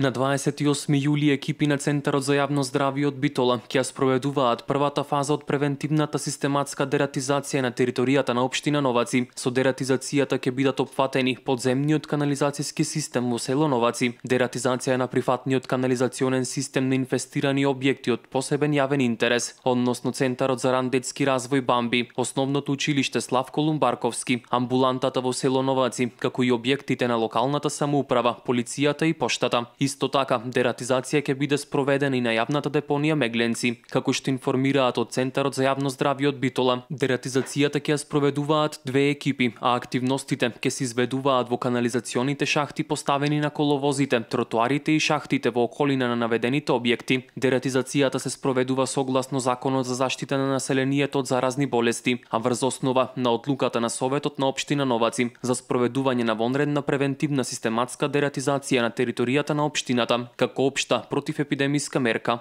На 28 јули екипи на Центарот за јавно здравје од Битола ќе спроведуваат првата фаза од превентивната систематска дератизација на територијата на општина Новаци. Со дератизацијата ќе бидат опфатени подземниот канализацијски систем во село Новаци, дератизација на прифатниот канализационен систем на инфестирани објекти од посебен јавен интерес, односно Центарот за рандетски развој Бамби, основното училиште Славко Лумбарковски, амбулантата во село Новаци, како и објектите на локалната самоуправа, полицијата и поштата. Исто така, дератизација ќе биде спроведена и на јавната депонија Мегленци, како што информираат од Центарот за јавно здравје од Битола. Дератизацијата ќе ја спроведуваат две екипи, а активностите ќе се изведуваат во канализационите шахти поставени на коловозите, тротоарите и шахтите во околина на наведените објекти. Дератизацијата се спроведува согласно Законот за заштита на населението од заразни болести, а врз основа на одлуката на Советот на општина Новаци за спроведување на вонредна превентивна систематска дератизација на територијата на општина општината како општа противепидемиска мерка.